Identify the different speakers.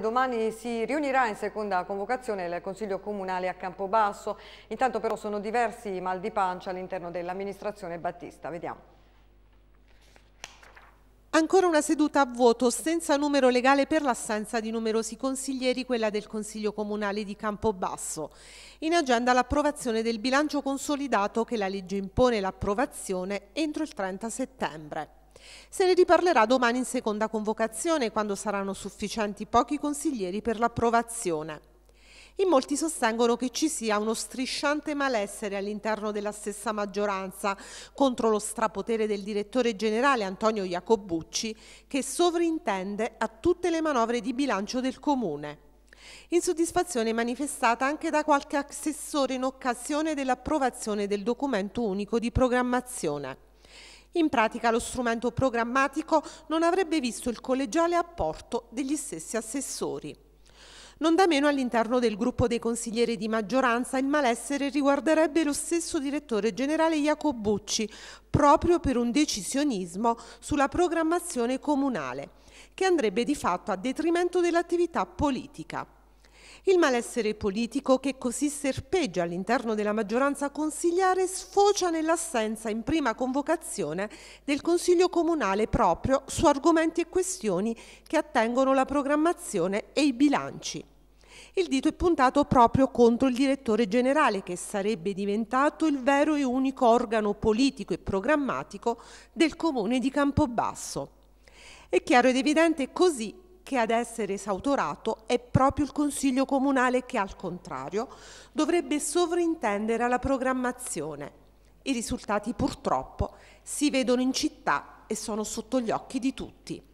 Speaker 1: Domani si riunirà in seconda convocazione il Consiglio Comunale a Campobasso. Intanto però sono diversi mal di pancia all'interno dell'amministrazione Battista. Vediamo.
Speaker 2: Ancora una seduta a vuoto, senza numero legale per l'assenza di numerosi consiglieri, quella del Consiglio Comunale di Campobasso. In agenda l'approvazione del bilancio consolidato che la legge impone l'approvazione entro il 30 settembre. Se ne riparlerà domani in seconda convocazione, quando saranno sufficienti pochi consiglieri per l'approvazione. In molti sostengono che ci sia uno strisciante malessere all'interno della stessa maggioranza contro lo strapotere del direttore generale Antonio Jacobucci che sovrintende a tutte le manovre di bilancio del Comune. Insoddisfazione manifestata anche da qualche assessore in occasione dell'approvazione del documento unico di programmazione. In pratica lo strumento programmatico non avrebbe visto il collegiale apporto degli stessi assessori. Non da meno all'interno del gruppo dei consiglieri di maggioranza il malessere riguarderebbe lo stesso direttore generale Jacobucci, proprio per un decisionismo sulla programmazione comunale, che andrebbe di fatto a detrimento dell'attività politica. Il malessere politico che così serpeggia all'interno della maggioranza consigliare sfocia nell'assenza in prima convocazione del Consiglio Comunale proprio su argomenti e questioni che attengono la programmazione e i bilanci. Il dito è puntato proprio contro il direttore generale che sarebbe diventato il vero e unico organo politico e programmatico del comune di Campobasso. È chiaro ed evidente così che ad essere esautorato è proprio il Consiglio Comunale che al contrario dovrebbe sovrintendere alla programmazione. I risultati purtroppo si vedono in città e sono sotto gli occhi di tutti.